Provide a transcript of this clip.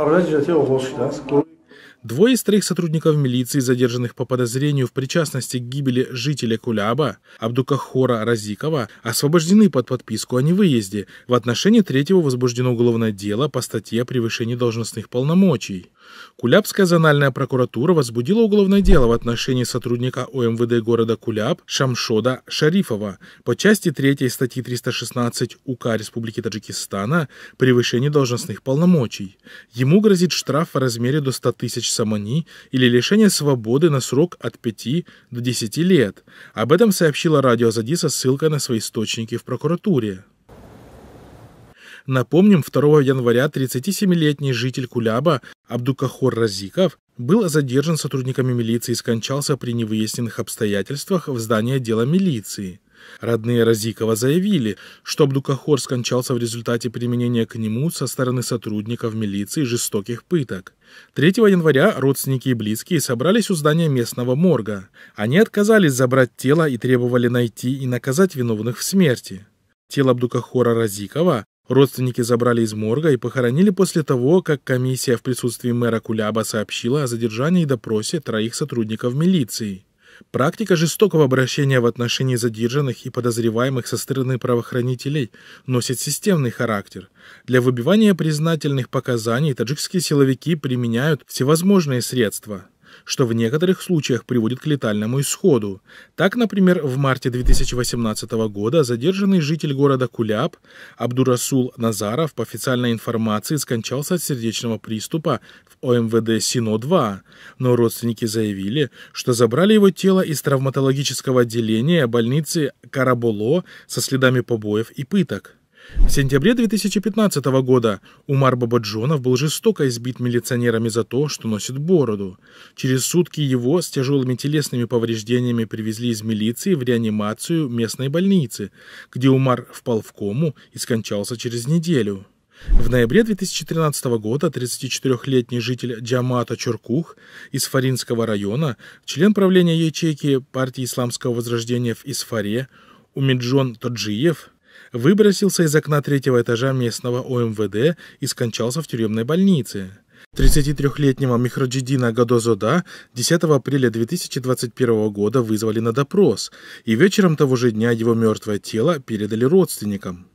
Haberler Cenneti oğlu hoş Двое из трех сотрудников милиции, задержанных по подозрению в причастности к гибели жителя Куляба, Абдукахора Разикова, освобождены под подписку о невыезде. В отношении третьего возбуждено уголовное дело по статье о превышении должностных полномочий. Кулябская зональная прокуратура возбудила уголовное дело в отношении сотрудника ОМВД города Куляб Шамшода Шарифова по части 3 статьи 316 УК Республики Таджикистана «Превышение должностных полномочий». Ему грозит штраф в размере до 100 тысяч тысяч самани или лишение свободы на срок от 5 до 10 лет. Об этом сообщила радио Азади со ссылкой на свои источники в прокуратуре. Напомним, 2 января 37-летний житель Куляба Абдукахор Разиков был задержан сотрудниками милиции и скончался при невыясненных обстоятельствах в здании отдела милиции. Родные Разикова заявили, что Абдукахор скончался в результате применения к нему со стороны сотрудников милиции жестоких пыток. 3 января родственники и близкие собрались у здания местного морга. Они отказались забрать тело и требовали найти и наказать виновных в смерти. Тело Абдукахора Разикова Родственники забрали из морга и похоронили после того, как комиссия в присутствии мэра Куляба сообщила о задержании и допросе троих сотрудников милиции. Практика жестокого обращения в отношении задержанных и подозреваемых со стороны правоохранителей носит системный характер. Для выбивания признательных показаний таджикские силовики применяют всевозможные средства – что в некоторых случаях приводит к летальному исходу. Так, например, в марте 2018 года задержанный житель города Куляб Абдурасул Назаров по официальной информации скончался от сердечного приступа в ОМВД Сино-2, но родственники заявили, что забрали его тело из травматологического отделения больницы Караболо со следами побоев и пыток. В сентябре 2015 года Умар Бабаджонов был жестоко избит милиционерами за то, что носит бороду. Через сутки его с тяжелыми телесными повреждениями привезли из милиции в реанимацию местной больницы, где Умар впал в кому и скончался через неделю. В ноябре 2013 года 34-летний житель Джамата Чуркух из Фаринского района, член правления ячейки партии Исламского возрождения в Исфаре, Умиджон Таджиев Выбросился из окна третьего этажа местного ОМВД и скончался в тюремной больнице. 33-летнего Михраджидина Гадозода 10 апреля 2021 года вызвали на допрос, и вечером того же дня его мертвое тело передали родственникам.